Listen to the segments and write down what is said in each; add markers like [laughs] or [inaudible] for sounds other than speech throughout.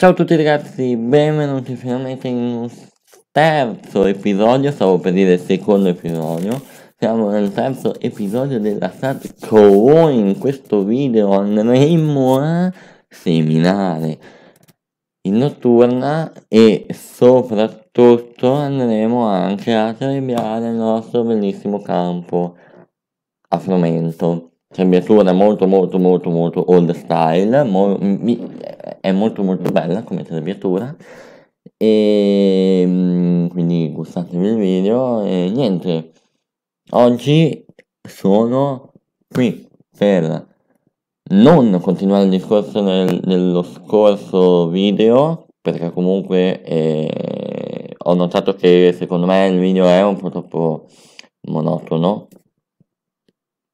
Ciao a tutti ragazzi, benvenuti finalmente in un terzo episodio, stavo per dire secondo episodio Siamo nel terzo episodio della Sad SatCo in questo video andremo a seminare in notturna e soprattutto andremo anche a celebrare il nostro bellissimo campo a frumento Trebbiatura cioè, molto molto molto molto old style, mo- mi- è molto molto bella come trebbiatura e ehm, quindi gustatevi il video e niente, oggi sono qui per non continuare il discorso nel, nello scorso video perché comunque eh, ho notato che secondo me il video è un po' troppo monotono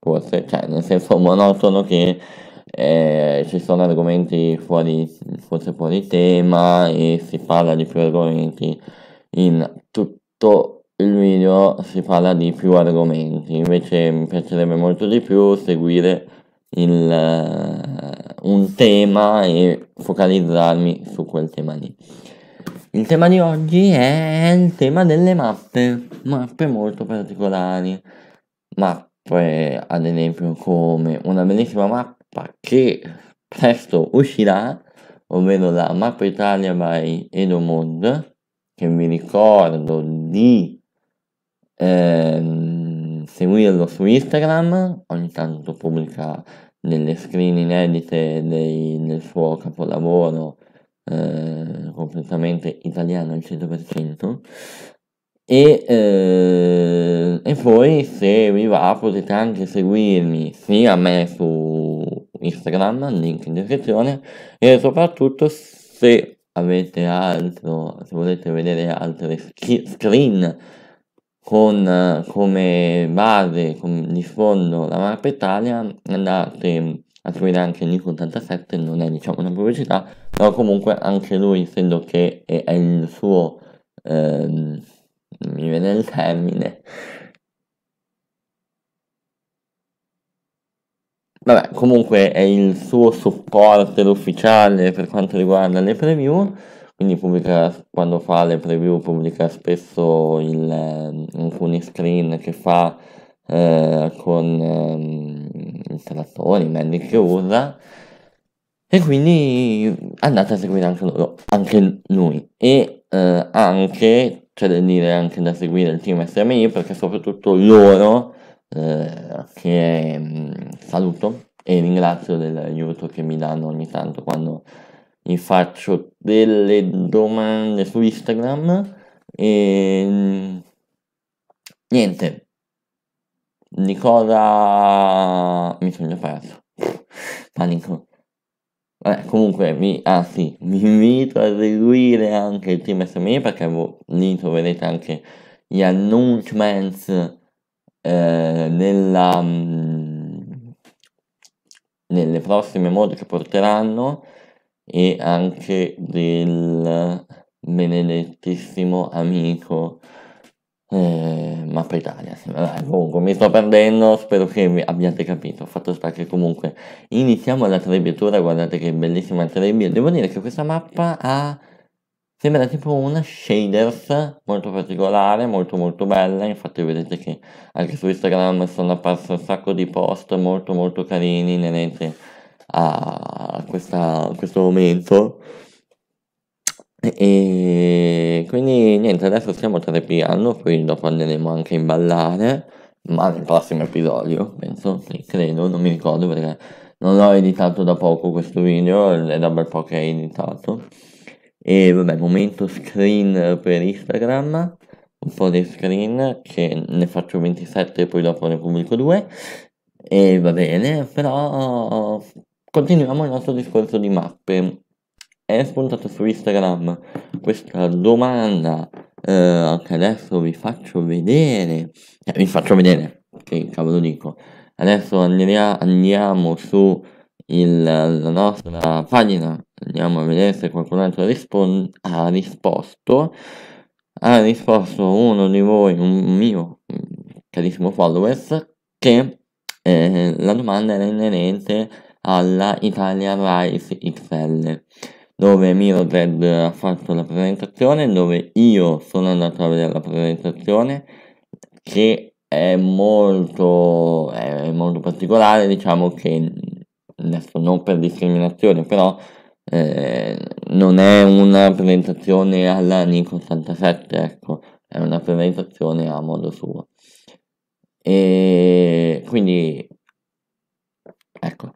forse, cioè nel senso monotono che eh, ci sono argomenti fuori, forse fuori tema e si parla di più argomenti in tutto il video si parla di più argomenti invece mi piacerebbe molto di più seguire il, uh, un tema e focalizzarmi su quel tema lì il tema di oggi è il tema delle mappe mappe molto particolari mappe poi ad esempio come una bellissima mappa che presto uscirà, ovvero la Mappa Italia by Edomond che vi ricordo di ehm, seguirlo su Instagram, ogni tanto pubblica delle screen inedite dei, del suo capolavoro eh, completamente italiano al 100% e, eh, e, poi se vi va potete anche seguirmi sia a me su Instagram, link in descrizione, e soprattutto se avete altro, se volete vedere altre screen con come base, con, di fondo la mappa Italia, andate a seguire anche Nico87, non è diciamo una pubblicità, però comunque anche lui, essendo che è, è il suo... Ehm, mi viene il termine. Vabbè, comunque è il suo supporter ufficiale per quanto riguarda le preview, quindi pubblica, quando fa le preview pubblica spesso il, alcuni ehm, screen che fa eh, con eh, i trattori, i mezzi che usa, e quindi andate a seguire anche, loro, anche lui. E eh, anche c'è da dire anche da seguire il team SMI perché soprattutto loro eh, che mm, saluto e ringrazio dell'aiuto che mi danno ogni tanto quando mi faccio delle domande su Instagram e mm, niente di cosa mi sono già perso [laughs] panico Vabbè, eh, comunque vi, ah sì, vi invito a seguire anche il team SME perché lì troverete anche gli announcements eh, nella, mh, mm, nelle prossime mod che porteranno e anche del benedettissimo amico eh, mappa Italia, vabbè, comunque mi sto perdendo, spero che abbiate capito. Fatto sta che comunque iniziamo la trebbiatura, guardate che bellissima trebbia. Devo dire che questa mappa ha... sembra tipo una shaders molto particolare, molto molto bella. Infatti vedete che anche su Instagram sono apparsi un sacco di post molto molto carini inerenti a, questa, a questo momento. e quindi niente, adesso stiamo terapirando, poi dopo andremo anche in ballare, ma nel prossimo episodio, penso, credo, non mi ricordo perché non l'ho editato da poco questo video, è da bel po' che è editato. E vabbè, momento screen per Instagram, un po' di screen che ne faccio 27 e poi dopo ne pubblico 2. E va bene, però continuiamo il nostro discorso di mappe è spuntato su Instagram questa domanda eh, anche adesso vi faccio vedere eh, vi faccio vedere che cavolo dico adesso andiamo su il, la nostra pagina andiamo a vedere se qualcun altro rispon- ha risposto ha risposto uno di voi un mio mm, carissimo followers che eh, la domanda era inerente alla Italia Rise XL dove Mirodred ha fatto la presentazione, dove io sono andato a vedere la presentazione che è molto, è molto particolare, diciamo che adesso non per discriminazione, però eh, non è una presentazione alla Nico 87, ecco, è una presentazione a modo suo. E quindi ecco.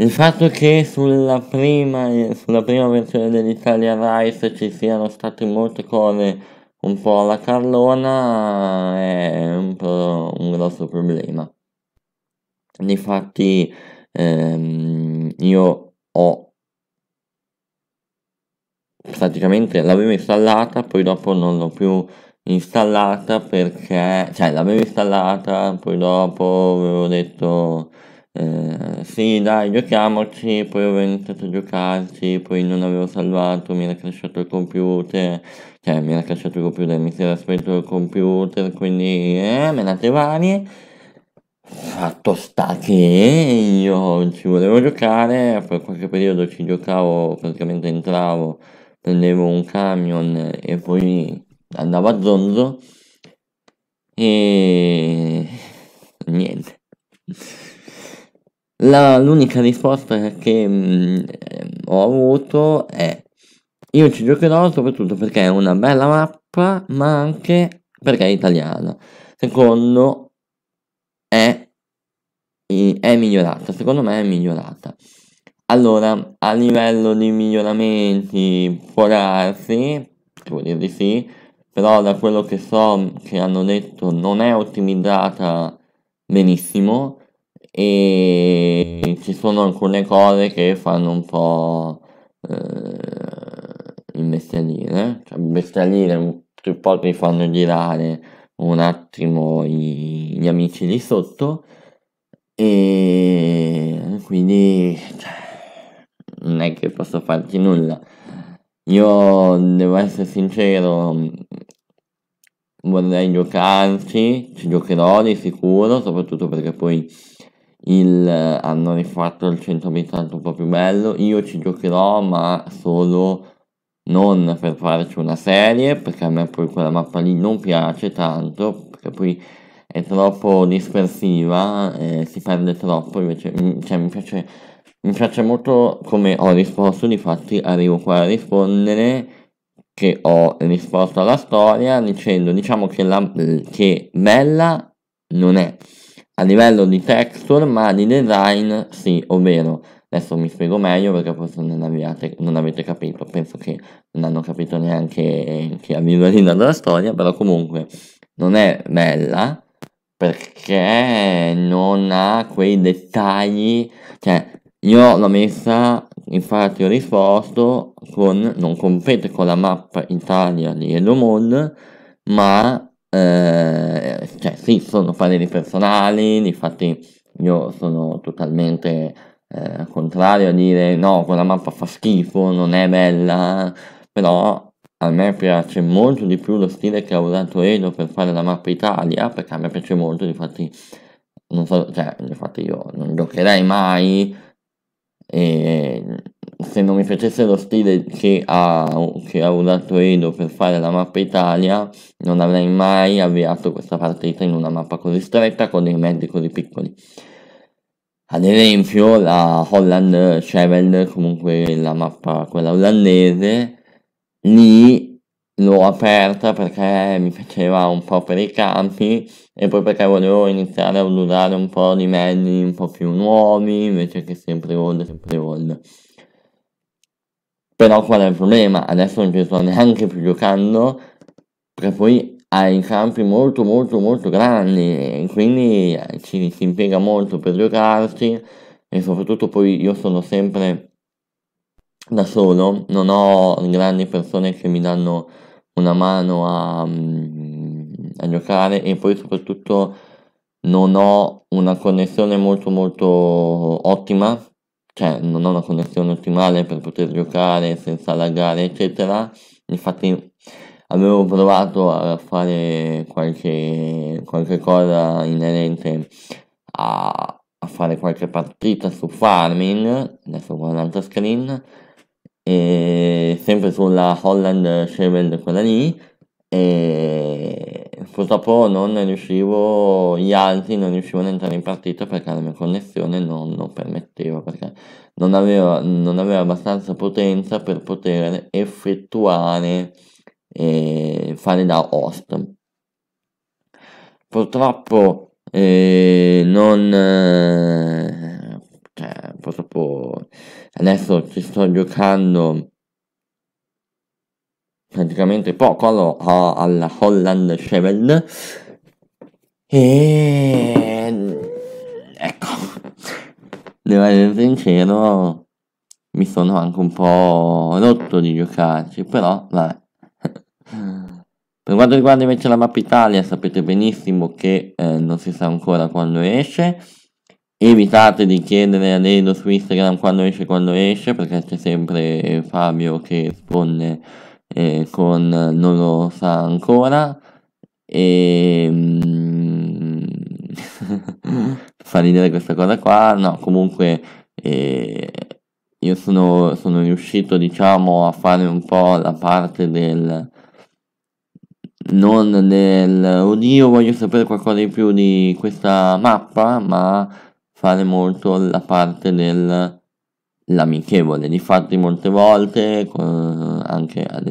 Il fatto che sulla prima, sulla prima versione dell'Italia Rice ci siano state molte cose un po' alla carlona eh, è un, po un grosso problema. Difatti ehm, io ho praticamente l'avevo installata, poi dopo non l'ho più installata perché, cioè l'avevo installata, poi dopo avevo detto eh, sì dai giochiamoci, poi ho iniziato a giocarci, poi non avevo salvato, mi era crashato il computer, cioè mi era crashato il computer, mi si era spento il computer, quindi eh, me nate varie. Fatto sta che io ci volevo giocare, per qualche periodo ci giocavo, praticamente entravo, prendevo un camion e poi andavo a zonzo e niente. La, l'unica risposta che mh, mm, eh, ho avuto è io ci giocherò soprattutto perché è una bella mappa ma anche perché è italiana. Secondo è, è migliorata, secondo me è migliorata. Allora, a livello di miglioramenti può darsi, si dire di sì, però da quello che so che hanno detto non è ottimizzata benissimo e ci sono alcune cose che fanno un po' eh, imbestialire, cioè imbestialire un po' che fanno girare un attimo i, gli amici lì sotto e quindi cioè, non è che posso farci nulla. Io devo essere sincero, vorrei giocarci, ci giocherò di sicuro, soprattutto perché poi il, eh, hanno rifatto il centro bit un po' più bello. Io ci giocherò, ma solo non per farci una serie, perché a me poi quella mappa lì non piace tanto, perché poi è troppo dispersiva, eh, si perde troppo, invece mm, cioè, mi, piace, mi piace molto come ho risposto, difatti arrivo qua a rispondere che ho risposto alla storia dicendo diciamo che, la, che bella non è a livello di texture ma di design sì, ovvero adesso mi spiego meglio perché forse non, abbiate, non avete capito, penso che non hanno capito neanche chi ha visualizzato della storia, però comunque non è bella perché non ha quei dettagli, cioè io l'ho messa, infatti ho risposto con non compete con la mappa Italia di Edomod, ma eh, cioè sì, sono pareri personali, infatti io sono totalmente eh, contrario a dire no, quella mappa fa schifo, non è bella, però a me piace molto di più lo stile che ha usato Edo per fare la mappa Italia, perché a me piace molto, infatti, non so, cioè, infatti io non giocherei mai e se non mi facesse lo stile che ha, che ha usato Edo per fare la mappa Italia non avrei mai avviato questa partita in una mappa così stretta con dei mezzi così piccoli ad esempio la Holland Chevel comunque la mappa quella olandese lì l'ho aperta perché mi faceva un po' per i campi e poi perché volevo iniziare a usare un po' di mezzi un po' più nuovi invece che sempre old, sempre old. Però qual è il problema? Adesso non ci sto neanche più giocando perché poi hai campi molto molto molto grandi e quindi eh, ci si impiega molto per giocarci e soprattutto poi io sono sempre da solo, non ho grandi persone che mi danno una mano a, mm, a giocare e poi soprattutto non ho una connessione molto molto ottima cioè non ho una connessione ottimale per poter giocare senza laggare eccetera infatti avevo provato a fare qualche, qualche cosa inerente a, a, fare qualche partita su farming adesso guardando screen e sempre sulla Holland Shevel, quella lì, e purtroppo non riuscivo, gli altri non riuscivano ad entrare in partita perché la mia connessione non lo permetteva, perché non aveva, non aveva abbastanza potenza per poter effettuare e fare da host. Purtroppo eh, non... Eh, cioè, purtroppo adesso ci sto giocando praticamente poco alla Holland Shevel e ecco devo essere sincero mi sono anche un po' rotto di giocarci però vabbè per quanto riguarda invece la mappa Italia sapete benissimo che eh, non si sa ancora quando esce Evitate di chiedere a Ledo su Instagram quando esce quando esce perché c'è sempre Fabio che risponde eh, con non lo sa ancora e ehm, [laughs] fa ridere questa cosa qua no comunque eh, io sono, sono riuscito diciamo a fare un po' la parte del non del oddio voglio sapere qualcosa di più di questa mappa ma fare molto la parte dell'amichevole. Difatti molte volte, anche ad